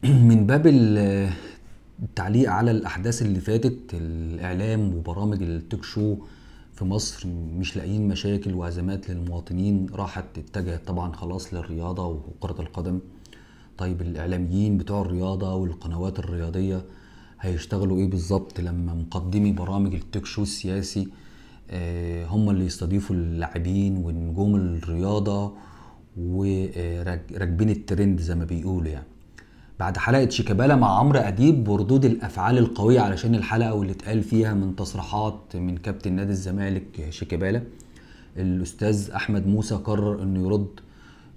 من باب التعليق على الاحداث اللي فاتت الاعلام وبرامج التوك شو في مصر مش لاقيين مشاكل وازمات للمواطنين راحت اتجهت طبعا خلاص للرياضه وكره القدم طيب الاعلاميين بتوع الرياضه والقنوات الرياضيه هيشتغلوا ايه بالظبط لما مقدمي برامج التوك شو السياسي آه، هم اللي يستضيفوا اللاعبين ونجوم الرياضه وراكبين الترند زي ما بيقولوا يعني بعد حلقه شيكابالا مع عمرو اديب وردود الافعال القويه علشان الحلقه واللي اتقال فيها من تصريحات من كابتن نادي الزمالك شيكابالا الاستاذ احمد موسى قرر انه يرد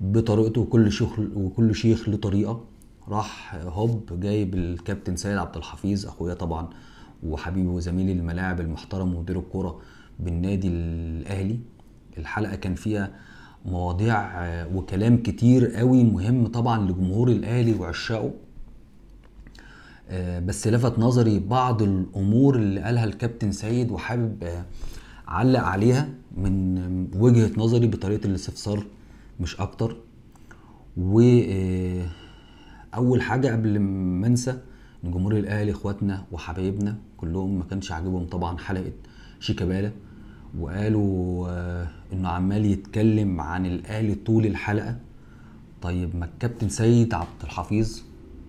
بطريقته وكل شيخ وكل شيخ لطريقه راح هوب جايب الكابتن سيد عبد الحفيظ اخويا طبعا وحبيبي وزميلي الملاعب المحترم ومدير الكوره بالنادي الاهلي الحلقه كان فيها مواضيع آه، وكلام كتير قوي مهم طبعا لجمهور الاهلي وعشاقه آه، بس لفت نظري بعض الامور اللي قالها الكابتن سيد وحابب آه، علق عليها من وجهه نظري بطريقه الاستفسار مش اكتر و اول حاجه قبل ما انسى جمهور الاهلي اخواتنا وحبايبنا كلهم ما كانش عاجبهم طبعا حلقه شيكابالا وقالوا آه، انه عمال يتكلم عن الاهلي طول الحلقه طيب ما الكابتن سيد عبد الحفيظ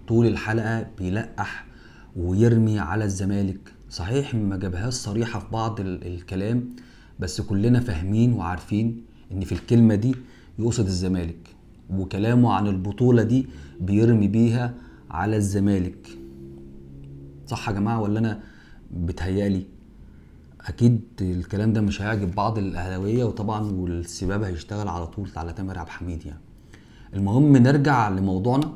طول الحلقه بيلقح ويرمي على الزمالك صحيح ما جابهاش صريحه في بعض الكلام بس كلنا فاهمين وعارفين ان في الكلمه دي يقصد الزمالك وكلامه عن البطوله دي بيرمي بيها على الزمالك صح يا جماعه ولا انا بتهيالي اكيد الكلام ده مش هيعجب بعض الاهلاويه وطبعا والسباب هيشتغل على طول على تامر عبد الحميد يعني المهم نرجع لموضوعنا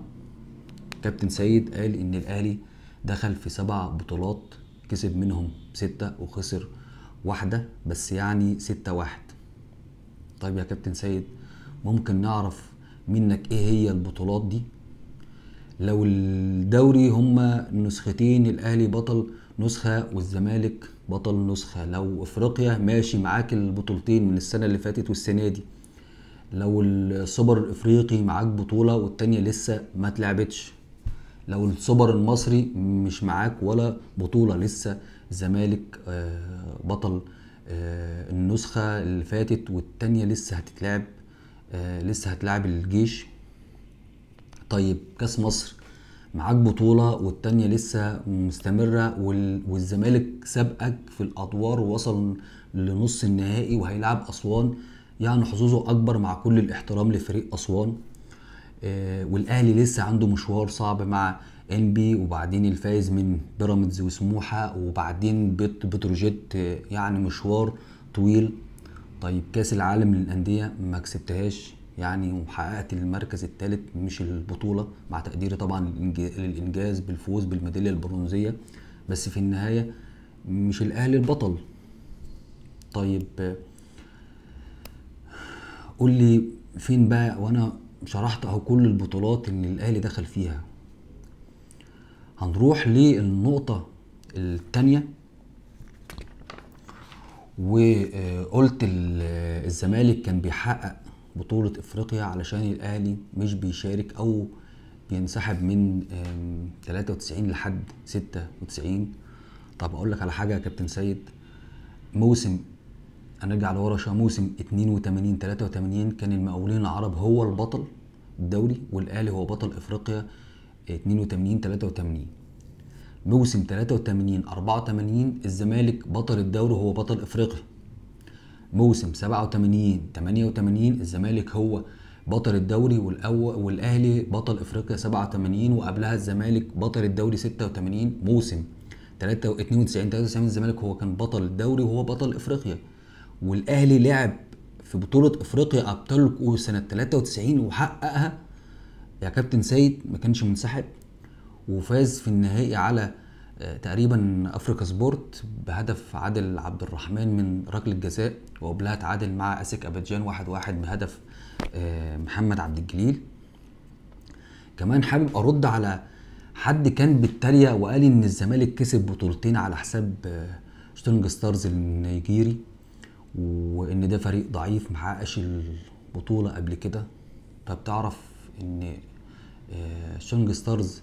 كابتن سيد قال ان الاهلي دخل في سبع بطولات كسب منهم ستة وخسر واحدة بس يعني ستة واحد طيب يا كابتن سيد ممكن نعرف منك ايه هي البطولات دي لو الدوري هما نسختين الاهلي بطل نسخه والزمالك بطل نسخه لو افريقيا ماشي معاك البطولتين من السنه اللي فاتت والسنه دي لو السوبر الافريقي معاك بطوله والتانيه لسه ما اتلعبتش لو السوبر المصري مش معاك ولا بطوله لسه الزمالك آه، بطل آه، النسخه اللي فاتت والتانيه لسه هتتلعب آه، لسه هتلعب الجيش طيب كاس مصر معاك بطوله والتانيه لسه مستمره والزمالك سابقك في الادوار ووصل لنص النهائي وهيلعب اسوان يعني حظوظه اكبر مع كل الاحترام لفريق اسوان آه، والاهلي لسه عنده مشوار صعب مع انبي وبعدين الفايز من بيراميدز وسموحه وبعدين بتروجيت آه، يعني مشوار طويل طيب كاس العالم للانديه ما كسبتهاش يعني وحققت المركز الثالث مش البطوله مع تقديري طبعا للانجاز بالفوز بالميداليه البرونزيه بس في النهايه مش الاهلي البطل طيب قول لي فين بقى وانا شرحت اهو كل البطولات ان الاهلي دخل فيها هنروح للنقطه الثانيه وقلت الزمالك كان بيحقق بطولة افريقيا علشان الاهلي مش بيشارك او بينسحب من 93 لحد 96 طب اقول لك على حاجة يا كابتن سيد موسم هنرجع لورا شويه موسم 82 83 كان المقاولين العرب هو البطل الدوري والاهلي هو بطل افريقيا 82 83 موسم 83 84 الزمالك بطل الدوري هو بطل افريقيا موسم 87 88 الزمالك هو بطل الدوري والاول والاهلي بطل افريقيا 87 وقبلها الزمالك بطل الدوري 86 موسم 92 93 الزمالك هو كان بطل الدوري وهو بطل افريقيا والاهلي لعب في بطوله افريقيا ابطال الكوره سنه 93 وحققها يا كابتن سيد ما كانش منسحب وفاز في النهائي على تقريبا افريكا سبورت بهدف عادل عبد الرحمن من ركله جزاء وقبلها تعادل مع اسك ابيجان واحد واحد بهدف آه، محمد عبد الجليل كمان حابب ارد على حد كان بيتريق وقال ان الزمالك كسب بطولتين على حساب آه، شتونج ستارز النيجيري وان ده فريق ضعيف محققش البطوله قبل كده طب تعرف ان آه، شتونج ستارز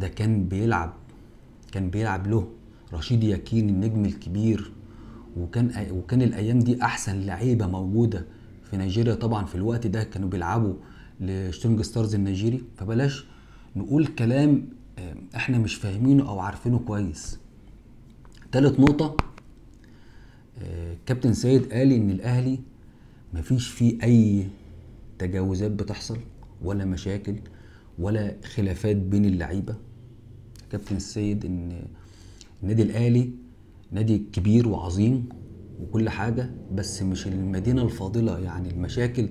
ده كان بيلعب كان بيلعب له رشيد ياكين النجم الكبير وكان وكان الايام دي احسن لعيبه موجوده في نيجيريا طبعا في الوقت ده كانوا بيلعبوا لشتونج ستارز النيجيري فبلاش نقول كلام آه، احنا مش فاهمينه او عارفينه كويس تالت نقطه آه، كابتن سيد قال ان الاهلي مفيش فيه اي تجاوزات بتحصل ولا مشاكل ولا خلافات بين اللعيبه كابتن السيد ان النادي الاهلي نادي كبير وعظيم وكل حاجه بس مش المدينه الفاضله يعني المشاكل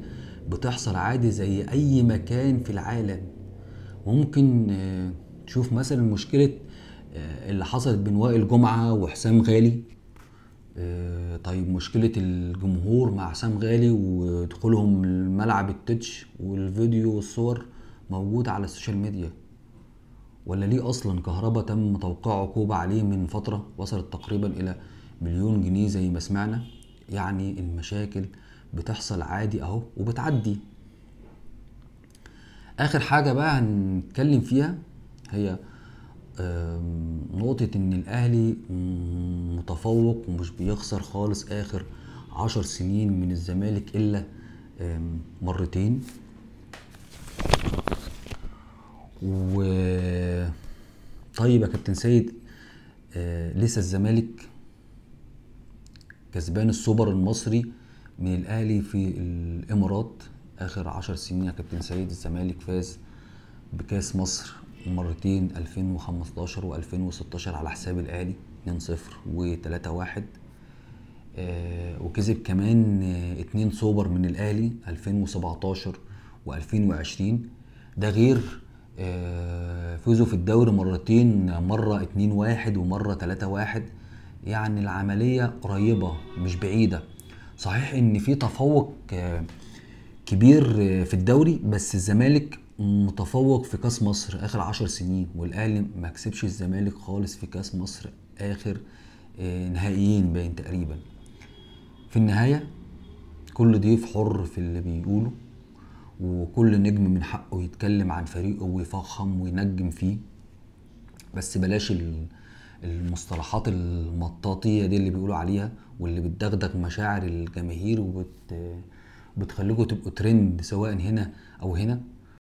بتحصل عادي زي اي مكان في العالم ممكن آه، تشوف مثلا مشكله آه، اللي حصلت بين وائل جمعه وحسام غالي آه، طيب مشكلة الجمهور مع حسام غالي ودخولهم الملعب التتش والفيديو والصور موجود على السوشيال ميديا ولا ليه اصلا كهرباء تم توقيع عقوبه عليه من فتره وصلت تقريبا الى مليون جنيه زي ما سمعنا يعني المشاكل بتحصل عادي اهو وبتعدي اخر حاجه بقى هنتكلم فيها هي نقطة إن الأهلي متفوق ومش بيخسر خالص آخر عشر سنين من الزمالك إلا مرتين و طيب يا كابتن سيد آه لسه الزمالك كسبان السوبر المصري من الاهلي في الامارات اخر عشر سنين يا كابتن سيد الزمالك فاز بكاس مصر مرتين 2015 و2016 على حساب الاهلي 2-0 و3-1 آه وكسب كمان آه اتنين سوبر من الاهلي 2017 و2020 ده غير آه، فوزوا في الدوري مرتين مرة 2-1 ومرة 3-1 يعني العملية قريبة مش بعيدة صحيح ان في تفوق آه، كبير آه، في الدوري بس الزمالك متفوق في كاس مصر اخر عشر سنين والاهلي ما كسبش الزمالك خالص في كاس مصر اخر نهائيين باين تقريبا في النهايه كل ضيف حر في اللي بيقوله وكل نجم من حقه يتكلم عن فريقه ويفخم وينجم فيه بس بلاش المصطلحات المطاطية دي اللي بيقولوا عليها واللي بتدغدغ مشاعر الجماهير وبت تبقوا ترند سواء هنا او هنا